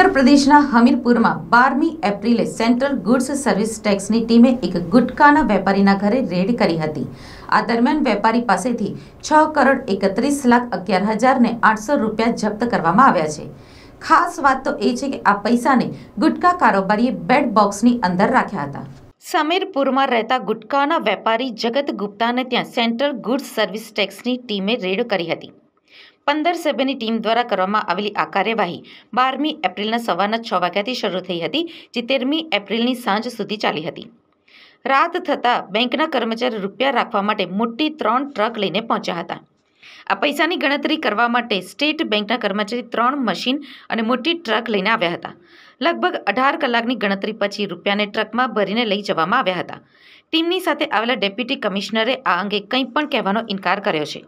ઉત્તર પ્રદેશના હમીરપુરમાં બારમી એપ્રિલે સેન્ટ્રલ ગુડ્સ સર્વિસ ટેક્સની ટીમે એક ગુટકાના વેપારીના ઘરે રેડ કરી હતી આ દરમિયાન વેપારી પાસેથી છ કરોડ એકત્રીસ લાખ અગિયાર હજારને આઠસો રૂપિયા જપ્ત કરવામાં આવ્યા છે ખાસ વાત તો એ છે કે આ પૈસાને ગુટકા કારોબારીએ બેડ બોક્સની અંદર રાખ્યા હતા સમીરપુરમાં રહેતા ગુટકાના વેપારી જગત ગુપ્તાને ત્યાં સેન્ટ્રલ ગુડ્સ સર્વિસ ટેક્સની ટીમે રેડ કરી હતી પંદર સભ્યની ટીમ દ્વારા કરવામાં આવેલી આ કાર્યવાહી બારમી એપ્રિલના સવારના છ વાગ્યાથી શરૂ થઈ હતી જે તેરમી એપ્રિલની સાંજ સુધી ચાલી હતી રાત થતાં બેંકના કર્મચારી રૂપિયા રાખવા માટે મોટી ત્રણ ટ્રક લઈને પહોંચ્યા હતા આ પૈસાની ગણતરી કરવા માટે સ્ટેટ બેંકના કર્મચારી ત્રણ મશીન અને મોટી ટ્રક લઈને આવ્યા હતા લગભગ અઢાર કલાકની ગણતરી પછી રૂપિયાને ટ્રકમાં ભરીને લઈ જવામાં આવ્યા હતા ટીમની સાથે આવેલા ડેપ્યુટી કમિશનરે આ અંગે કંઈ પણ કહેવાનો ઇનકાર કર્યો છે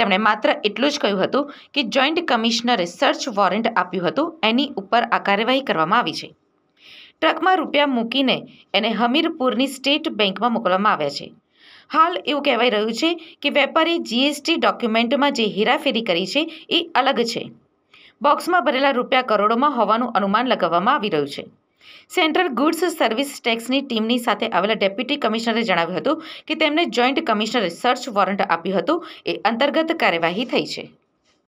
તેમણે માત્ર એટલું જ કહ્યું હતું કે જોઈન્ટ કમિશનરે સર્ચ વોરંટ આપ્યું હતું એની ઉપર આ કાર્યવાહી કરવામાં આવી છે ટ્રકમાં રૂપિયા મૂકીને એને હમીરપુરની સ્ટેટ બેંકમાં મોકલવામાં આવ્યા છે હાલ એવું કહેવાઈ રહ્યું છે કે વેપારી જીએસટી ડોક્યુમેન્ટમાં જે હેરાફેરી કરી છે એ અલગ છે બોક્સમાં ભરેલા રૂપિયા કરોડોમાં હોવાનું અનુમાન લગાવવામાં આવી રહ્યું છે સેન્ટ્રલ ગુડ્સ સર્વિસ ટેક્સની ટીમની સાથે આવેલા ડેપ્યુટી કમિશનરે જણાવ્યું હતું કે તેમને જોઈન્ટ કમિશનરે સર્ચ વોરંટ આપ્યું હતું એ અંતર્ગત કાર્યવાહી થઈ છે